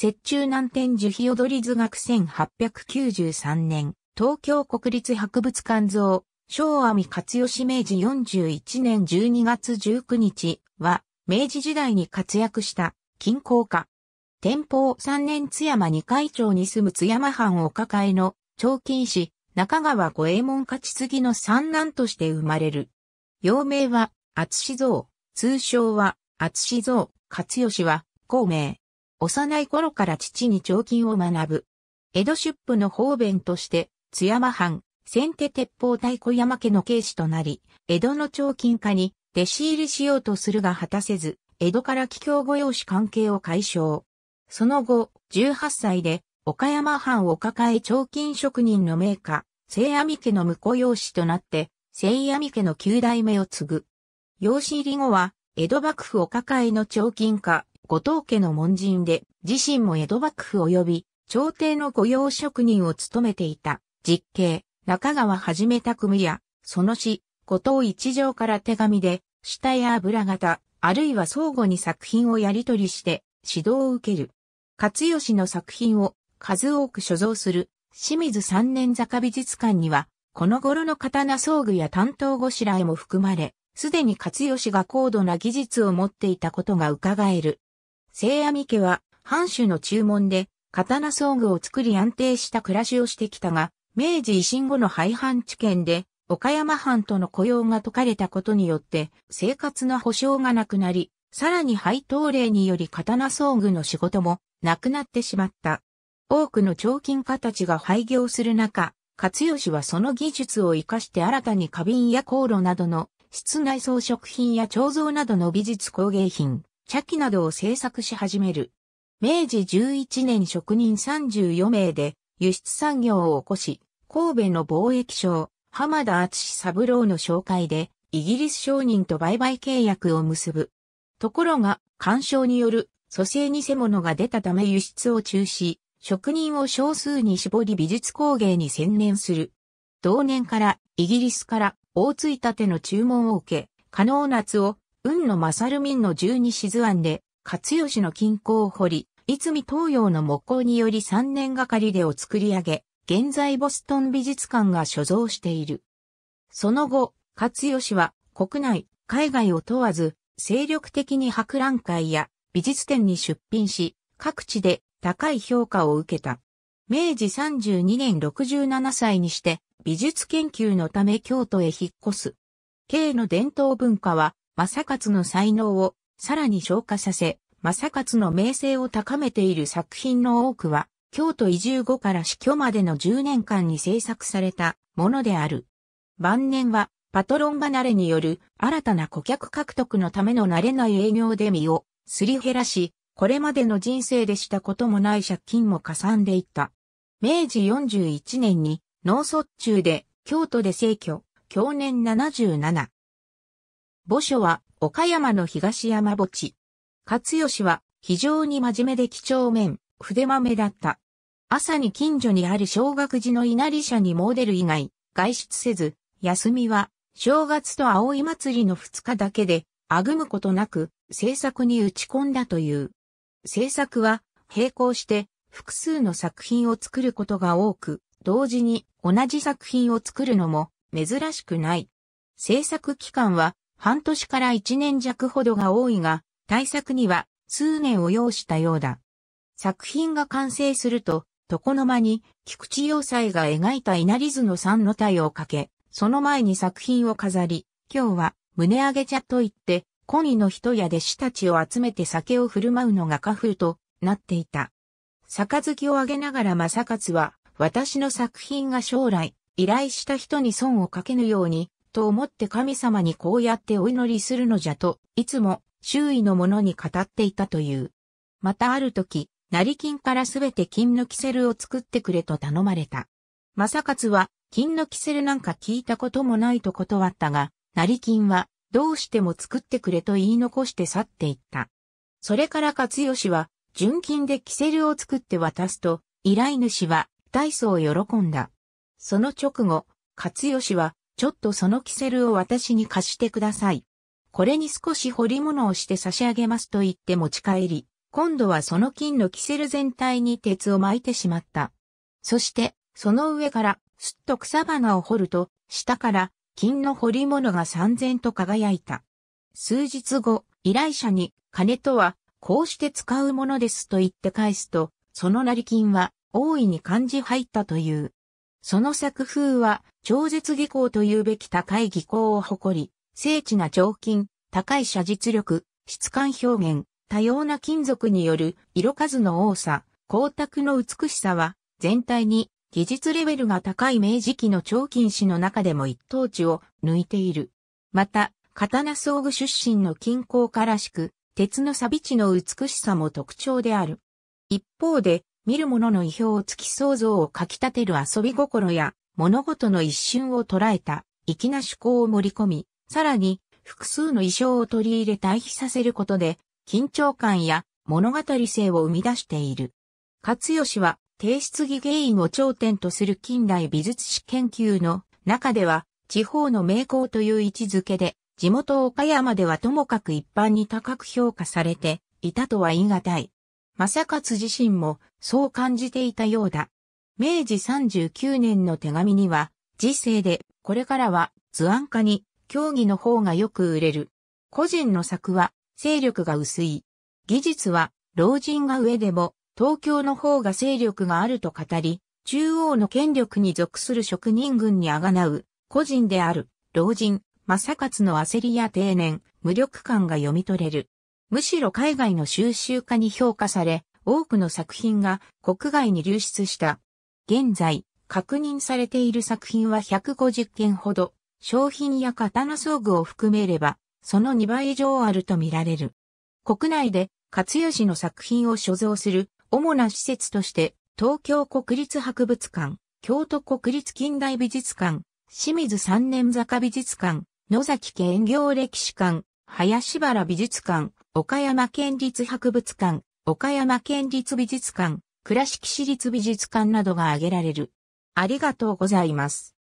雪中南天樹日踊り図学1893年、東京国立博物館像、昭和美勝義明治41年12月19日は、明治時代に活躍した、近郊家。天保3年津山二階町に住む津山藩お抱えの、長金市、中川五右衛門勝杉の三男として生まれる。幼名は、厚蔵、通称は、厚蔵、勝義は、孔明。幼い頃から父に彫金を学ぶ。江戸出府の方便として、津山藩、先手鉄砲隊小山家の警視となり、江戸の彫金家に弟子入りしようとするが果たせず、江戸から帰郷御用紙関係を解消。その後、18歳で、岡山藩を抱え彫金職人の名家、聖弥家の婿養子となって、聖弥家の九代目を継ぐ。養子入り後は、江戸幕府お抱えの彫金家、後藤家の門人で、自身も江戸幕府及び、朝廷の御用職人を務めていた、実刑、中川はじめた匠や、その死、後藤一条から手紙で、下や油型、あるいは相互に作品をやり取りして、指導を受ける。勝吉の作品を数多く所蔵する清水三年坂美術館には、この頃の刀装具や担当ごしらえも含まれ、すでに勝吉が高度な技術を持っていたことが伺える。聖闇家は、藩主の注文で、刀装具を作り安定した暮らしをしてきたが、明治維新後の廃藩置県で、岡山藩との雇用が解かれたことによって、生活の保障がなくなり、さらに配当令により刀装具の仕事もなくなってしまった。多くの彫金家たちが廃業する中、勝吉はその技術を活かして新たに花瓶や香炉などの室内装飾品や彫像などの美術工芸品、茶器などを製作し始める。明治11年職人34名で輸出産業を起こし、神戸の貿易商、浜田厚三郎の紹介で、イギリス商人と売買契約を結ぶ。ところが、干渉による蘇生偽物が出たため輸出を中止、職人を少数に絞り美術工芸に専念する。同年からイギリスから大ついたての注文を受け、加納夏を海野正る民の十二静庵で、勝吉の均衡を掘り、み東洋の木工により3年がかりでを作り上げ、現在ボストン美術館が所蔵している。その後、勝吉は国内、海外を問わず、精力的に博覧会や美術展に出品し、各地で高い評価を受けた。明治32年67歳にして美術研究のため京都へ引っ越す。京の伝統文化は正勝の才能をさらに昇華させ、正勝の名声を高めている作品の多くは、京都移住後から死去までの10年間に制作されたものである。晩年は、パトロン離れによる新たな顧客獲得のための慣れない営業で身をすり減らし、これまでの人生でしたこともない借金もかさんでいった。明治41年に脳卒中で京都で逝去、享年77。墓所は岡山の東山墓地。勝吉は非常に真面目で貴重面、筆豆だった。朝に近所にある小学寺の稲荷社に詣る以外、外出せず、休みは正月と葵祭りの二日だけで、あぐむことなく制作に打ち込んだという。制作は並行して複数の作品を作ることが多く、同時に同じ作品を作るのも珍しくない。制作期間は半年から一年弱ほどが多いが、対策には数年を要したようだ。作品が完成すると、床の間に菊池要塞が描いた稲荷図の三の体をかけ、その前に作品を飾り、今日は胸上げ茶と言って、懇意の人や弟子たちを集めて酒を振る舞うのが家風となっていた。杯をあげながら正勝は、私の作品が将来、依頼した人に損をかけぬように、と思って神様にこうやってお祈りするのじゃと、いつも周囲の者に語っていたという。またある時、成金からすべて金のキセルを作ってくれと頼まれた。正勝は、金のキセルなんか聞いたこともないと断ったが、成金は、どうしても作ってくれと言い残して去っていった。それから勝義は、純金でキセルを作って渡すと、依頼主は、大層喜んだ。その直後、勝義は、ちょっとそのキセルを私に貸してください。これに少し彫り物をして差し上げますと言って持ち帰り、今度はその金のキセル全体に鉄を巻いてしまった。そして、その上から、すっと草花を掘ると、下から、金の彫り物が三千と輝いた。数日後、依頼者に、金とは、こうして使うものですと言って返すと、その成金は、大いに感じ入ったという。その作風は、超絶技巧というべき高い技巧を誇り、精緻な彫金、高い写実力、質感表現、多様な金属による色数の多さ、光沢の美しさは、全体に技術レベルが高い明治期の彫金師の中でも一等地を抜いている。また、刀装具出身の金工家らしく、鉄の錆地の美しさも特徴である。一方で、見る者の意表を突き想像をかき立てる遊び心や、物事の一瞬を捉えた、粋な趣向を盛り込み、さらに、複数の意匠を取り入れ対比させることで、緊張感や物語性を生み出している。勝吉は、提出技原因を頂点とする近代美術史研究の中では、地方の名工という位置づけで、地元岡山ではともかく一般に高く評価されていたとは言い難い。正勝自身もそう感じていたようだ。明治39年の手紙には、時世で、これからは図案化に、競技の方がよく売れる。個人の策は、勢力が薄い。技術は、老人が上でも、東京の方が勢力があると語り、中央の権力に属する職人軍にあがなう、個人である、老人、正勝の焦りや定年、無力感が読み取れる。むしろ海外の収集家に評価され、多くの作品が国外に流出した。現在、確認されている作品は150件ほど、商品や刀装具を含めれば、その2倍以上あるとみられる。国内で、勝吉の作品を所蔵する主な施設として、東京国立博物館、京都国立近代美術館、清水三年坂美術館、野崎県業歴史館、林原美術館、岡山県立博物館、岡山県立美術館、倉敷市立美術館などが挙げられる。ありがとうございます。